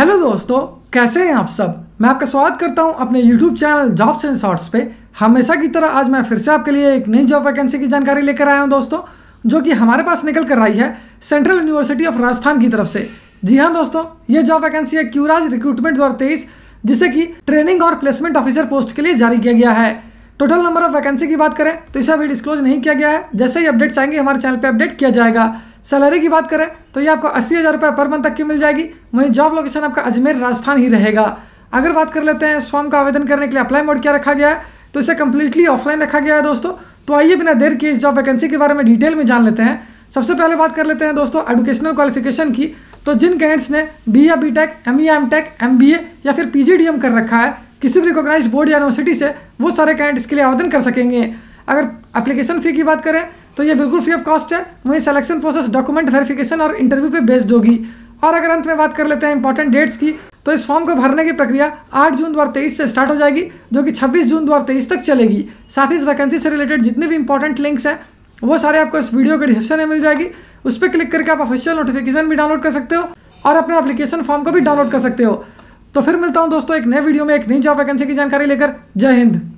hello दोस्तों कैसे हैं आप सब मैं आपका स्वागत करता हूं अपने YouTube channel jobs and shorts पे हमेशा की तरह आज मैं फिर से आपके लिए एक नई जॉब वैकेंसी की जानकारी लेकर आया हूं दोस्तों जो कि हमारे पास निकल कर आई है सेंट्रल यूनिवर्सिटी ऑफ राजस्थान की तरफ से जी हाँ दोस्तों ये जॉब वैकेंसी है क्यूराज रिक्रूटमेंट दो जिसे कि ट्रेनिंग और प्लेसमेंट ऑफिसर पोस्ट के लिए जारी किया गया है टोटल नंबर ऑफ वैकेंसी की बात करें तो इसे अभी डिस्क्लोज नहीं किया गया है जैसे ही अपडेट्स आएंगे हमारे चैनल पर अपडेट किया जाएगा सैलरी की बात करें तो ये आपको अस्सी हज़ार रुपये पर मंथ तक की मिल जाएगी वहीं जॉब लोकेशन आपका अजमेर राजस्थान ही रहेगा अगर बात कर लेते हैं इस फॉर्म का आवेदन करने के लिए अप्लाई मोड क्या रखा गया है तो इसे कम्प्लीटली ऑफलाइन रखा गया है दोस्तों तो आइए बिना देर के इस जॉब वैकेंसी के बारे में डिटेल में जान लेते हैं सबसे पहले बात कर लेते हैं दोस्तों एडुकेशनल क्वालिफिकेशन की तो जिन कैंडिडेट्स ने बी या बी टेक एम या M tech M B A या फिर पी जी डी एम कर रखा है किसी भी रिकॉग्नाइज बोर्ड या यूनिवर्सिटी से वो सारे कैंडिडेट्स के लिए आवेदन कर सकेंगे अगर एप्लीकेशन फ़ी की बात करें तो ये बिल्कुल फ्री ऑफ कॉस्ट है वहीं सिलेक्शन प्रोसेस डॉक्यूमेंट वेरिफिकेशन और इंटरव्यू पे बेस्ड होगी और अगर अंत में बात कर लेते हैं इंपॉर्टेंट डेट्स की तो इस फॉर्म को भरने की प्रक्रिया 8 जून 2023 से स्टार्ट हो जाएगी जो कि 26 जून 2023 तक चलेगी साथ ही इस वैकेंसी से रिलेटेड जितने भी इंपॉर्टेंट लिंक्स हैं वो सारे आपको इस वीडियो के डिस्क्रिप्शन में मिल जाएगी उस पर क्लिक करके आप ऑफिशियल नोटिफिकेशन भी डाउनलोड कर सकते हो और अपना अपलीकेशन फॉर्म को भी डाउनलोड कर सकते हो तो फिर मिलता हूँ दोस्तों एक नए वीडियो में एक नई जॉब वैकेंसी की जानकारी लेकर जय हिंद